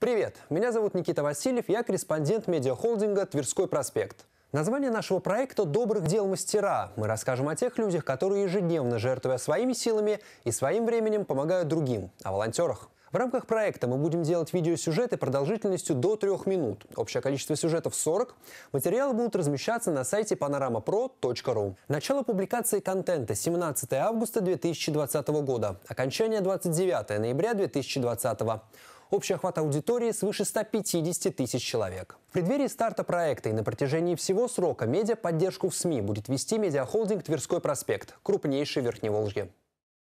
Привет, меня зовут Никита Васильев, я корреспондент медиахолдинга «Тверской проспект». Название нашего проекта «Добрых дел мастера». Мы расскажем о тех людях, которые ежедневно, жертвуя своими силами и своим временем, помогают другим, о волонтерах. В рамках проекта мы будем делать видеосюжеты продолжительностью до трех минут. Общее количество сюжетов 40. Материалы будут размещаться на сайте panoramapro.ru. Начало публикации контента 17 августа 2020 года. Окончание 29 ноября 2020 года. Общий охват аудитории свыше 150 тысяч человек. В преддверии старта проекта и на протяжении всего срока медиа поддержку в СМИ будет вести медиахолдинг «Тверской проспект», крупнейший в Верхневолжье.